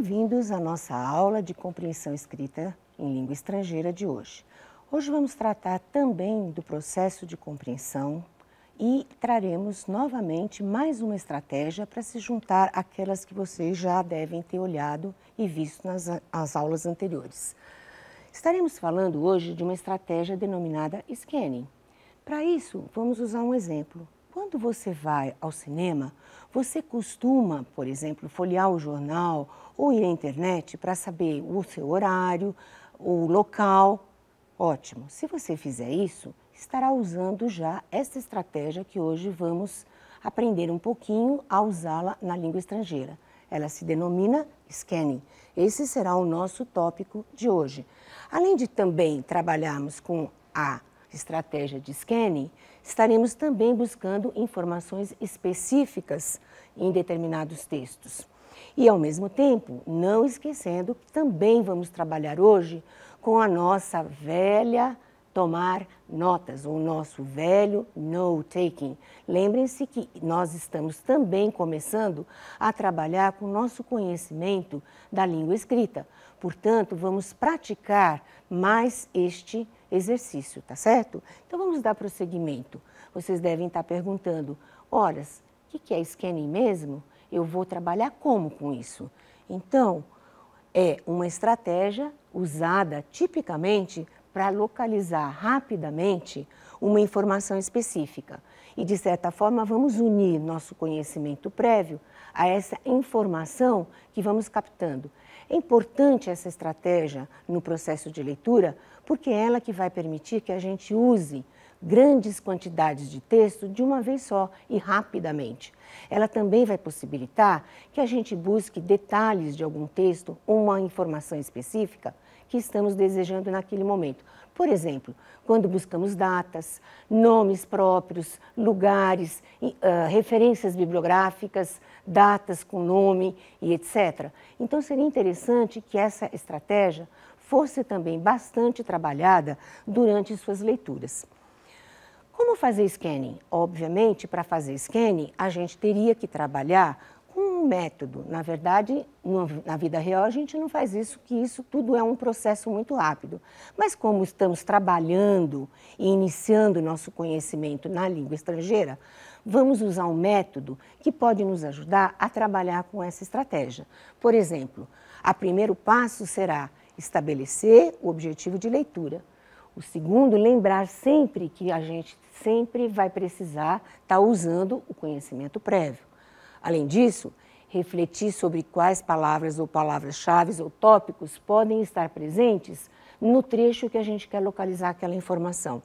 bem-vindos à nossa aula de compreensão escrita em língua estrangeira de hoje. Hoje vamos tratar também do processo de compreensão e traremos novamente mais uma estratégia para se juntar àquelas que vocês já devem ter olhado e visto nas aulas anteriores. Estaremos falando hoje de uma estratégia denominada scanning. Para isso, vamos usar um exemplo. Quando você vai ao cinema, você costuma, por exemplo, folhear o jornal ou ir à internet para saber o seu horário, o local. Ótimo. Se você fizer isso, estará usando já essa estratégia que hoje vamos aprender um pouquinho a usá-la na língua estrangeira. Ela se denomina scanning. Esse será o nosso tópico de hoje. Além de também trabalharmos com a estratégia de scanning, estaremos também buscando informações específicas em determinados textos. E, ao mesmo tempo, não esquecendo que também vamos trabalhar hoje com a nossa velha tomar notas, ou nosso velho note-taking. Lembrem-se que nós estamos também começando a trabalhar com o nosso conhecimento da língua escrita. Portanto, vamos praticar mais este exercício, tá certo? Então vamos dar prosseguimento. Vocês devem estar tá perguntando: horas, o que é scanning mesmo? Eu vou trabalhar como com isso? Então, é uma estratégia usada tipicamente para localizar rapidamente uma informação específica. E, de certa forma, vamos unir nosso conhecimento prévio a essa informação que vamos captando é importante essa estratégia no processo de leitura, porque é ela que vai permitir que a gente use grandes quantidades de texto de uma vez só e rapidamente. Ela também vai possibilitar que a gente busque detalhes de algum texto ou uma informação específica que estamos desejando naquele momento. Por exemplo, quando buscamos datas, nomes próprios, lugares, uh, referências bibliográficas, datas com nome e etc. Então, seria interessante que essa estratégia fosse também bastante trabalhada durante suas leituras. Como fazer scanning? Obviamente, para fazer scanning, a gente teria que trabalhar um método. Na verdade, na vida real, a gente não faz isso, que isso tudo é um processo muito rápido. Mas como estamos trabalhando e iniciando nosso conhecimento na língua estrangeira, vamos usar um método que pode nos ajudar a trabalhar com essa estratégia. Por exemplo, o primeiro passo será estabelecer o objetivo de leitura. O segundo, lembrar sempre que a gente sempre vai precisar estar tá usando o conhecimento prévio. Além disso, refletir sobre quais palavras ou palavras-chave ou tópicos podem estar presentes no trecho que a gente quer localizar aquela informação.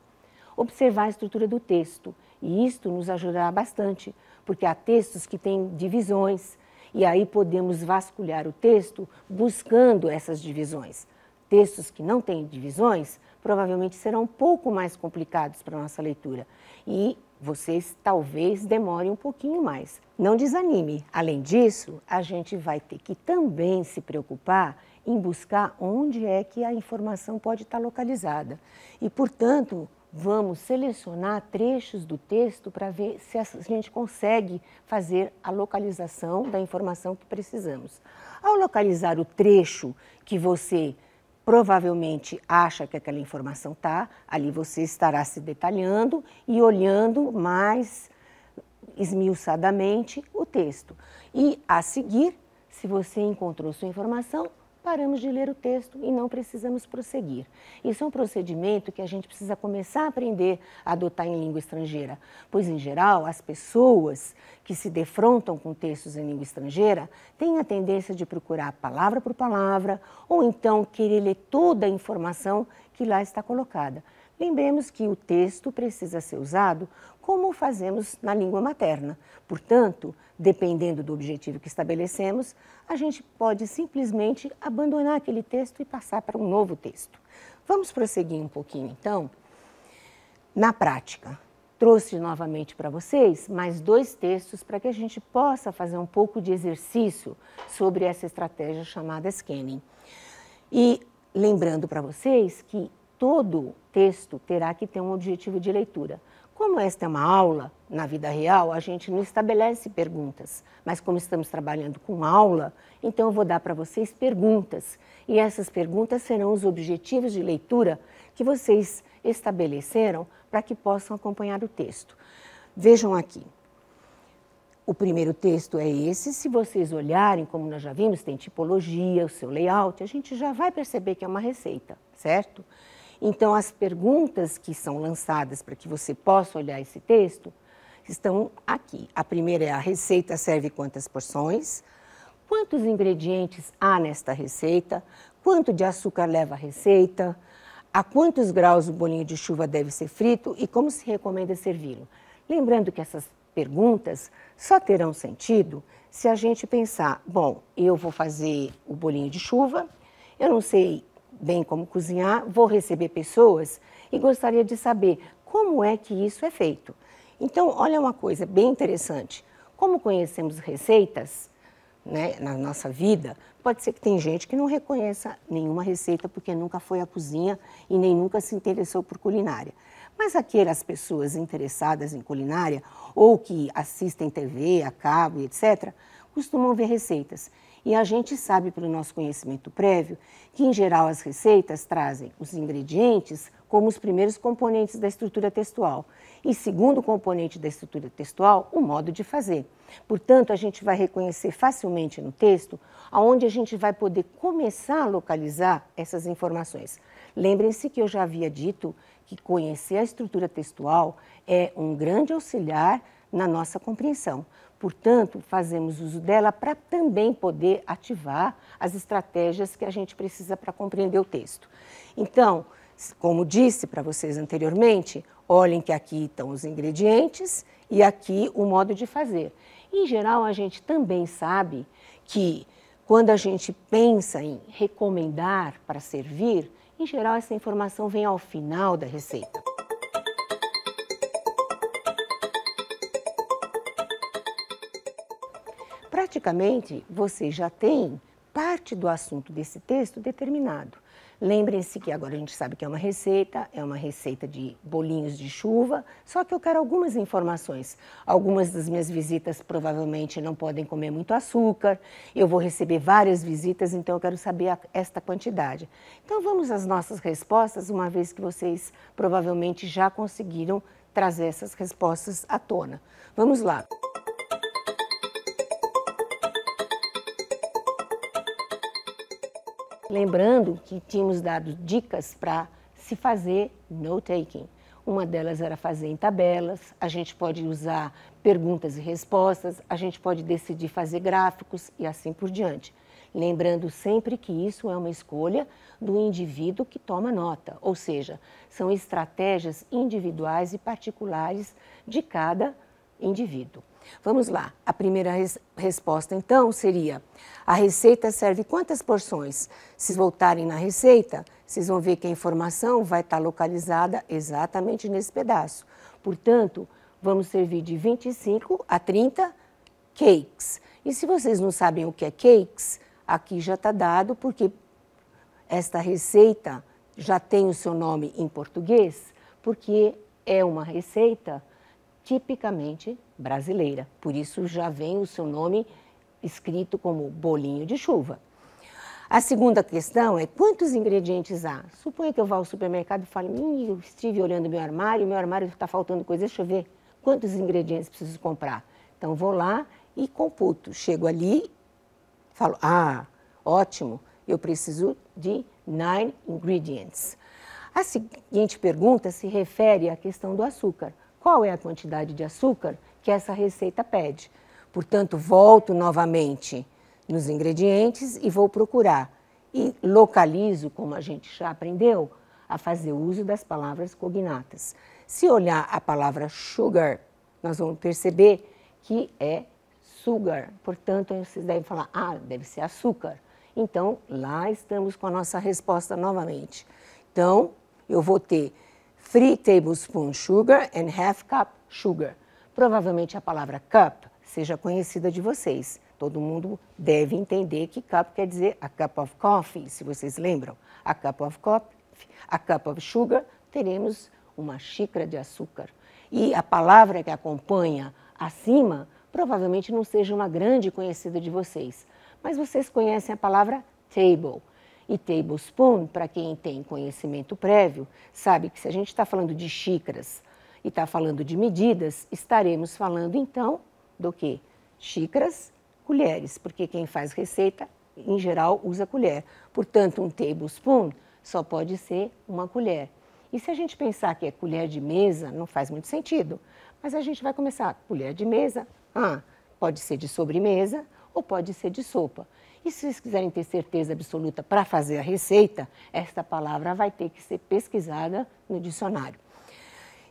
Observar a estrutura do texto, e isto nos ajudará bastante, porque há textos que têm divisões, e aí podemos vasculhar o texto buscando essas divisões. Textos que não têm divisões provavelmente serão um pouco mais complicados para a nossa leitura. E vocês talvez demorem um pouquinho mais. Não desanime. Além disso, a gente vai ter que também se preocupar em buscar onde é que a informação pode estar localizada. E, portanto, vamos selecionar trechos do texto para ver se a gente consegue fazer a localização da informação que precisamos. Ao localizar o trecho que você provavelmente acha que aquela informação está, ali você estará se detalhando e olhando mais esmiuçadamente o texto. E a seguir, se você encontrou sua informação, paramos de ler o texto e não precisamos prosseguir. Isso é um procedimento que a gente precisa começar a aprender a adotar em língua estrangeira, pois, em geral, as pessoas que se defrontam com textos em língua estrangeira têm a tendência de procurar palavra por palavra ou então querer ler toda a informação que lá está colocada. Lembremos que o texto precisa ser usado como fazemos na língua materna. Portanto, dependendo do objetivo que estabelecemos, a gente pode simplesmente abandonar aquele texto e passar para um novo texto. Vamos prosseguir um pouquinho então na prática. Trouxe novamente para vocês mais dois textos para que a gente possa fazer um pouco de exercício sobre essa estratégia chamada scanning. E lembrando para vocês que todo texto terá que ter um objetivo de leitura. Como esta é uma aula, na vida real, a gente não estabelece perguntas, mas como estamos trabalhando com aula, então eu vou dar para vocês perguntas. E essas perguntas serão os objetivos de leitura que vocês estabeleceram para que possam acompanhar o texto. Vejam aqui. O primeiro texto é esse. Se vocês olharem, como nós já vimos, tem tipologia, o seu layout, a gente já vai perceber que é uma receita, certo? Certo? Então, as perguntas que são lançadas para que você possa olhar esse texto estão aqui. A primeira é a receita serve quantas porções? Quantos ingredientes há nesta receita? Quanto de açúcar leva a receita? A quantos graus o bolinho de chuva deve ser frito e como se recomenda servi-lo? Lembrando que essas perguntas só terão sentido se a gente pensar, bom, eu vou fazer o bolinho de chuva, eu não sei bem como cozinhar, vou receber pessoas e gostaria de saber como é que isso é feito. Então, olha uma coisa bem interessante. Como conhecemos receitas né, na nossa vida, pode ser que tem gente que não reconheça nenhuma receita porque nunca foi à cozinha e nem nunca se interessou por culinária. Mas aquelas pessoas interessadas em culinária ou que assistem TV, a cabo, etc., costumam ver receitas. E a gente sabe, pelo nosso conhecimento prévio, que, em geral, as receitas trazem os ingredientes como os primeiros componentes da estrutura textual. E, segundo componente da estrutura textual, o modo de fazer. Portanto, a gente vai reconhecer facilmente no texto aonde a gente vai poder começar a localizar essas informações. Lembrem-se que eu já havia dito que conhecer a estrutura textual é um grande auxiliar na nossa compreensão. Portanto, fazemos uso dela para também poder ativar as estratégias que a gente precisa para compreender o texto. Então, como disse para vocês anteriormente, olhem que aqui estão os ingredientes e aqui o modo de fazer. Em geral, a gente também sabe que quando a gente pensa em recomendar para servir, em geral essa informação vem ao final da receita. Basicamente, você já tem parte do assunto desse texto determinado. Lembrem-se que agora a gente sabe que é uma receita, é uma receita de bolinhos de chuva, só que eu quero algumas informações. Algumas das minhas visitas provavelmente não podem comer muito açúcar, eu vou receber várias visitas, então eu quero saber a, esta quantidade. Então vamos às nossas respostas, uma vez que vocês provavelmente já conseguiram trazer essas respostas à tona. Vamos lá. Lembrando que tínhamos dado dicas para se fazer no taking. Uma delas era fazer em tabelas, a gente pode usar perguntas e respostas, a gente pode decidir fazer gráficos e assim por diante. Lembrando sempre que isso é uma escolha do indivíduo que toma nota, ou seja, são estratégias individuais e particulares de cada indivíduo. Vamos lá. A primeira res resposta, então, seria: a receita serve quantas porções? Se voltarem na receita, vocês vão ver que a informação vai estar localizada exatamente nesse pedaço. Portanto, vamos servir de 25 a 30 cakes. E se vocês não sabem o que é cakes, aqui já está dado, porque esta receita já tem o seu nome em português, porque é uma receita tipicamente brasileira. Por isso já vem o seu nome escrito como bolinho de chuva. A segunda questão é quantos ingredientes há? Suponha que eu vá ao supermercado e fale, hum, eu estive olhando meu armário, meu armário está faltando coisa, deixa eu ver quantos ingredientes preciso comprar. Então vou lá e computo. Chego ali, falo, ah, ótimo, eu preciso de nine ingredients. A seguinte pergunta se refere à questão do açúcar qual é a quantidade de açúcar que essa receita pede. Portanto, volto novamente nos ingredientes e vou procurar. E localizo, como a gente já aprendeu, a fazer uso das palavras cognatas. Se olhar a palavra sugar, nós vamos perceber que é sugar. Portanto, vocês devem falar, ah, deve ser açúcar. Então, lá estamos com a nossa resposta novamente. Então, eu vou ter 3 tablespoons sugar and half cup sugar. Provavelmente a palavra cup seja conhecida de vocês. Todo mundo deve entender que cup quer dizer a cup of coffee, se vocês lembram. A cup of coffee, a cup of sugar, teremos uma xícara de açúcar. E a palavra que acompanha acima provavelmente não seja uma grande conhecida de vocês, mas vocês conhecem a palavra table e tablespoon, para quem tem conhecimento prévio, sabe que se a gente está falando de xícaras e está falando de medidas, estaremos falando então do que? Xícaras, colheres, porque quem faz receita, em geral, usa colher. Portanto, um tablespoon só pode ser uma colher. E se a gente pensar que é colher de mesa, não faz muito sentido. Mas a gente vai começar colher de mesa, ah, pode ser de sobremesa ou pode ser de sopa. E se vocês quiserem ter certeza absoluta para fazer a receita, esta palavra vai ter que ser pesquisada no dicionário.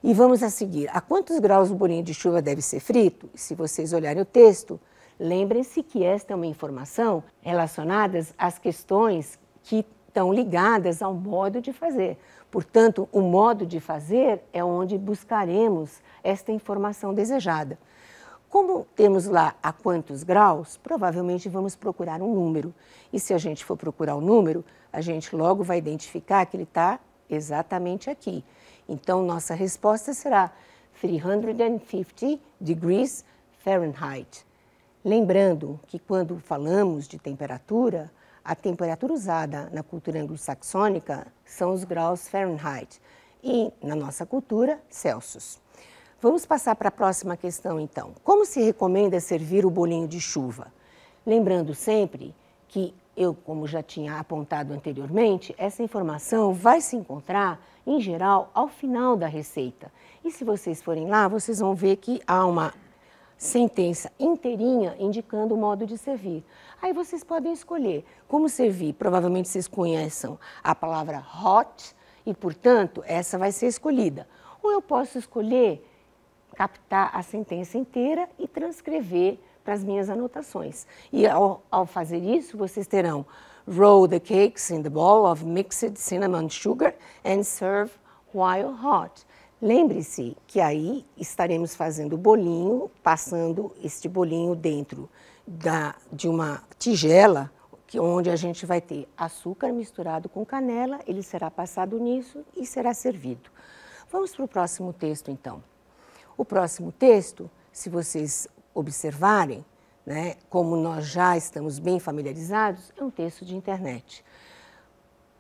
E vamos a seguir. A quantos graus o bolinho de chuva deve ser frito? Se vocês olharem o texto, lembrem-se que esta é uma informação relacionada às questões que estão ligadas ao modo de fazer. Portanto, o modo de fazer é onde buscaremos esta informação desejada. Como temos lá a quantos graus, provavelmente vamos procurar um número. E se a gente for procurar o um número, a gente logo vai identificar que ele está exatamente aqui. Então, nossa resposta será 350 degrees Fahrenheit. Lembrando que quando falamos de temperatura, a temperatura usada na cultura anglo-saxônica são os graus Fahrenheit e, na nossa cultura, Celsius. Vamos passar para a próxima questão, então. Como se recomenda servir o bolinho de chuva? Lembrando sempre que eu, como já tinha apontado anteriormente, essa informação vai se encontrar, em geral, ao final da receita. E se vocês forem lá, vocês vão ver que há uma sentença inteirinha indicando o modo de servir. Aí vocês podem escolher como servir. Provavelmente vocês conheçam a palavra hot e, portanto, essa vai ser escolhida. Ou eu posso escolher captar a sentença inteira e transcrever para as minhas anotações. E ao, ao, fazer isso, vocês terão roll the cakes in the bowl of mixed cinnamon sugar and serve while hot. Lembre-se que aí estaremos fazendo bolinho, passando este bolinho dentro da, de uma tigela onde a gente vai ter açúcar misturado com canela, ele será passado nisso e será servido. Vamos para o próximo texto então. O próximo texto, se vocês observarem, né, como nós já estamos bem familiarizados, é um texto de internet.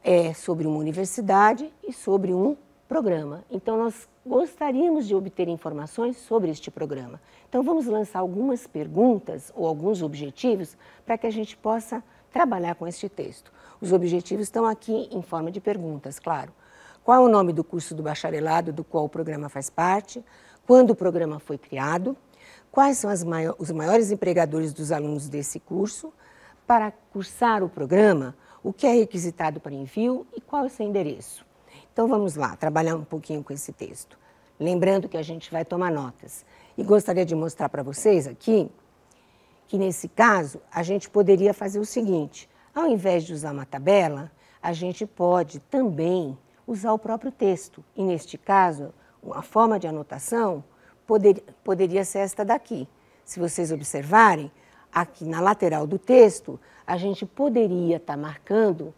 É sobre uma universidade e sobre um programa. Então, nós gostaríamos de obter informações sobre este programa. Então, vamos lançar algumas perguntas ou alguns objetivos para que a gente possa trabalhar com este texto. Os objetivos estão aqui em forma de perguntas, claro. Qual é o nome do curso do bacharelado do qual o programa faz parte? quando o programa foi criado, quais são os maiores empregadores dos alunos desse curso, para cursar o programa, o que é requisitado para envio e qual é o seu endereço. Então vamos lá, trabalhar um pouquinho com esse texto. Lembrando que a gente vai tomar notas. E gostaria de mostrar para vocês aqui que, nesse caso, a gente poderia fazer o seguinte: ao invés de usar uma tabela, a gente pode também usar o próprio texto. E, neste caso, a forma de anotação poder, poderia ser esta daqui. Se vocês observarem, aqui na lateral do texto, a gente poderia estar tá marcando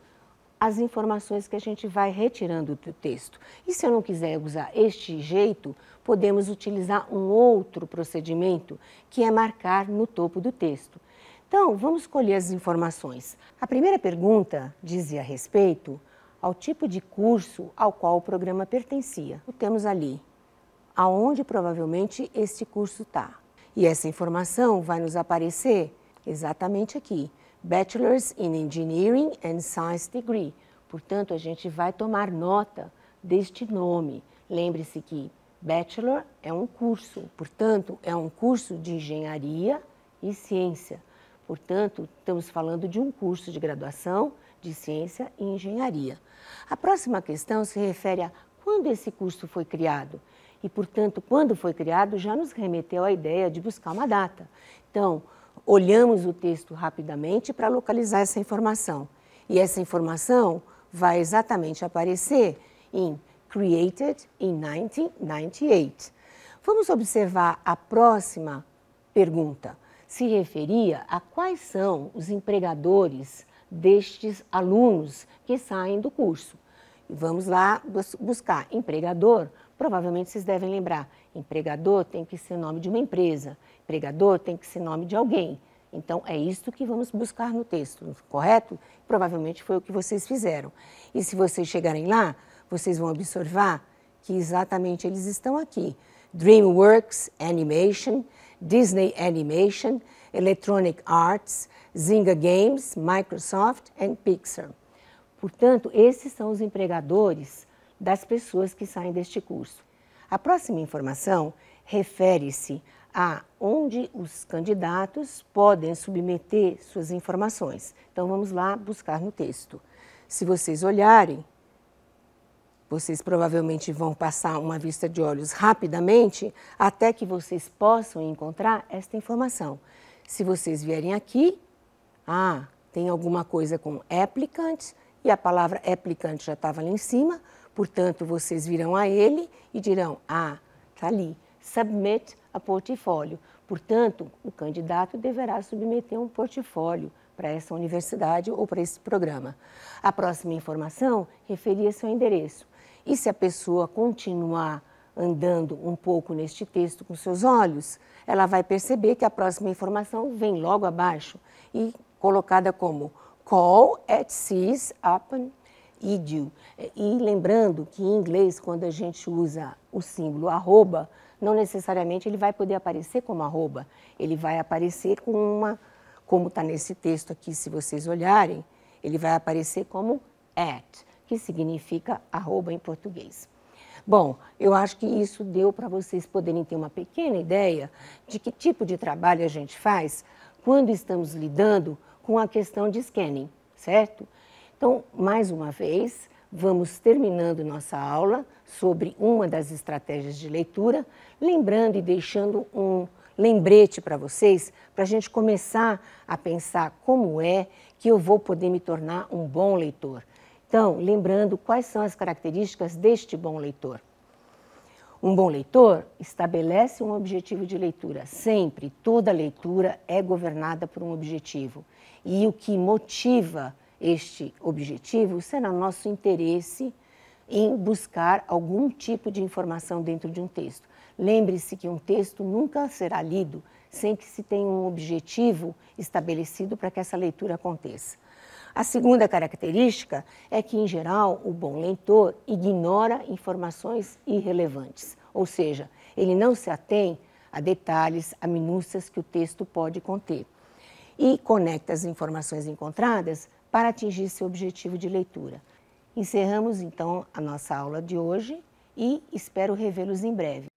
as informações que a gente vai retirando do texto. E se eu não quiser usar este jeito, podemos utilizar um outro procedimento, que é marcar no topo do texto. Então, vamos colher as informações. A primeira pergunta dizia a respeito ao tipo de curso ao qual o programa pertencia. O temos ali, aonde provavelmente este curso está. E essa informação vai nos aparecer exatamente aqui: Bachelor's in Engineering and Science Degree. Portanto, a gente vai tomar nota deste nome. Lembre-se que Bachelor é um curso, portanto, é um curso de engenharia e ciência. Portanto, estamos falando de um curso de graduação de Ciência e Engenharia. A próxima questão se refere a quando esse curso foi criado. E, portanto, quando foi criado, já nos remeteu à ideia de buscar uma data. Então, olhamos o texto rapidamente para localizar essa informação. E essa informação vai exatamente aparecer em Created in 1998. Vamos observar a próxima pergunta. Se referia a quais são os empregadores destes alunos que saem do curso. vamos lá buscar empregador. Provavelmente vocês devem lembrar, empregador tem que ser nome de uma empresa, empregador tem que ser nome de alguém. Então é isso que vamos buscar no texto, correto? Provavelmente foi o que vocês fizeram. E se vocês chegarem lá, vocês vão observar que exatamente eles estão aqui. DreamWorks Animation, Disney Animation, Electronic Arts, Zynga Games, Microsoft e Pixar. Portanto, esses são os empregadores das pessoas que saem deste curso. A próxima informação refere-se a onde os candidatos podem submeter suas informações. Então vamos lá buscar no texto. Se vocês olharem, vocês provavelmente vão passar uma vista de olhos rapidamente até que vocês possam encontrar esta informação. Se vocês vierem aqui, ah, tem alguma coisa com aplicantes e a palavra aplicante já estava ali em cima, portanto, vocês virão a ele e dirão: ah, está ali, submit a portfólio. Portanto, o candidato deverá submeter um portfólio para essa universidade ou para esse programa. A próxima informação referia-se ao endereço. E se a pessoa continuar andando um pouco neste texto com seus olhos, ela vai perceber que a próxima informação vem logo abaixo e colocada como call at seas upon idio. E lembrando que em inglês, quando a gente usa o símbolo arroba, não necessariamente ele vai poder aparecer como arroba, ele vai aparecer com uma, como está nesse texto aqui, se vocês olharem, ele vai aparecer como at, que significa arroba em português. Bom, eu acho que isso deu para vocês poderem ter uma pequena ideia de que tipo de trabalho a gente faz quando estamos lidando com a questão de scanning, certo? Então, mais uma vez, vamos terminando nossa aula sobre uma das estratégias de leitura, lembrando e deixando um lembrete para vocês, para a gente começar a pensar como é que eu vou poder me tornar um bom leitor então, lembrando quais são as características deste bom leitor. Um bom leitor estabelece um objetivo de leitura. Sempre, toda leitura é governada por um objetivo. E o que motiva este objetivo será o nosso interesse em buscar algum tipo de informação dentro de um texto. Lembre-se que um texto nunca será lido sem que se tenha um objetivo estabelecido para que essa leitura aconteça. A segunda característica é que, em geral, o bom leitor ignora informações irrelevantes, ou seja, ele não se atém a detalhes, a minúcias que o texto pode conter e conecta as informações encontradas para atingir seu objetivo de leitura. Encerramos então a nossa aula de hoje e espero revê-los em breve.